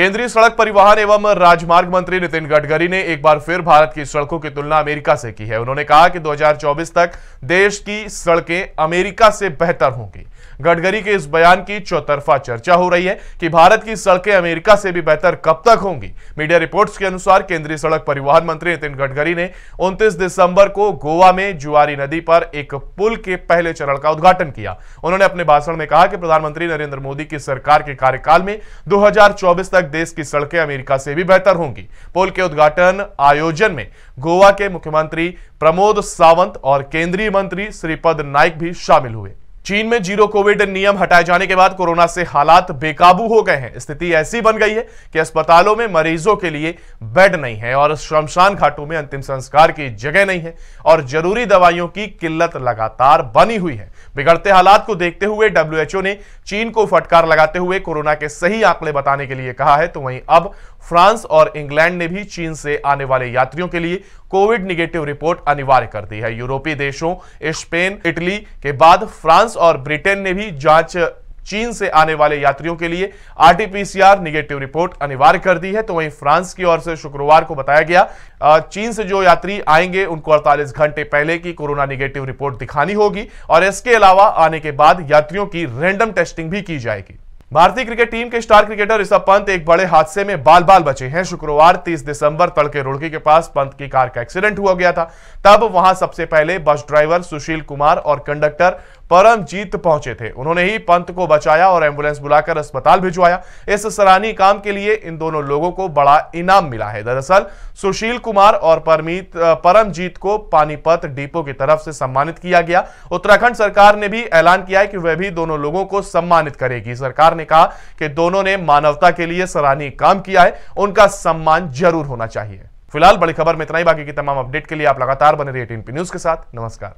केंद्रीय सड़क परिवहन एवं राजमार्ग मंत्री नितिन गडकरी ने एक बार फिर भारत की सड़कों की तुलना अमेरिका से की है उन्होंने कहा कि 2024 तक देश की सड़कें अमेरिका से बेहतर होंगी गडकरी के इस बयान की चौतरफा चर्चा हो रही है कि भारत की सड़कें अमेरिका से भी बेहतर कब तक होंगी मीडिया रिपोर्ट्स के अनुसार केंद्रीय सड़क परिवहन मंत्री नितिन गडकरी ने 29 दिसंबर को गोवा में जुआरी नदी पर एक पुल के पहले चरण का उद्घाटन किया उन्होंने अपने भाषण में कहा कि प्रधानमंत्री नरेंद्र मोदी की सरकार के कार्यकाल में दो तक देश की सड़कें अमेरिका से भी बेहतर होंगी पुल के उद्घाटन आयोजन में गोवा के मुख्यमंत्री प्रमोद सावंत और केंद्रीय मंत्री श्रीपद नाइक भी शामिल हुए चीन में जीरो कोविड नियम हटाए जाने के बाद कोरोना से हालात बेकाबू हो गए हैं स्थिति ऐसी बन गई है कि अस्पतालों में मरीजों के लिए बेड नहीं है और शमशान घाटों में अंतिम संस्कार की जगह नहीं है और जरूरी दवाइयों की किल्लत लगातार बनी हुई है बिगड़ते हालात को देखते हुए डब्ल्यूएचओ ने चीन को फटकार लगाते हुए कोरोना के सही आंकड़े बताने के लिए कहा है तो वहीं अब फ्रांस और इंग्लैंड ने भी चीन से आने वाले यात्रियों के लिए कोविड निगेटिव रिपोर्ट अनिवार्य कर दी है यूरोपीय देशों स्पेन इटली के बाद फ्रांस फ्रांस और ब्रिटेन ने भी जांच चीन से आने वाले यात्रियों के लिए आरटीपीसीआर नेगेटिव रिपोर्ट अनिवार्य कर दी है तो वहीं फ्रांस की ओर से शुक्रवार को बताया गया चीन से जो यात्री आएंगे उनको 48 घंटे पहले की कोरोना नेगेटिव रिपोर्ट दिखानी होगी और इसके अलावा आने के बाद यात्रियों की रैंडम टेस्टिंग भी की जाएगी भारतीय क्रिकेट टीम के स्टार क्रिकेटर ऋषभ पंत एक बड़े हादसे में बाल बाल बचे हैं शुक्रवार 30 दिसंबर तड़के रुड़की के पास पंत की कार का एक्सीडेंट हुआ गया था तब वहां सबसे पहले बस ड्राइवर सुशील कुमार और कंडक्टर परम जीत पहुंचे थे उन्होंने ही पंत को बचाया और एम्बुलेंस बुलाकर अस्पताल भिजवाया इस सराहनीय काम के लिए इन दोनों लोगों को बड़ा इनाम मिला है दरअसल सुशील कुमार और परमीत परमजीत को पानीपत डिपो की तरफ से सम्मानित किया गया उत्तराखंड सरकार ने भी ऐलान किया है कि वह भी दोनों लोगों को सम्मानित करेगी सरकार ने कहा कि दोनों ने मानवता के लिए सराहनीय काम किया है उनका सम्मान जरूर होना चाहिए फिलहाल बड़ी खबर में इतना ही बाकी की तमाम अपडेट के लिए आप लगातार बने रहिए टीएनपी न्यूज के साथ नमस्कार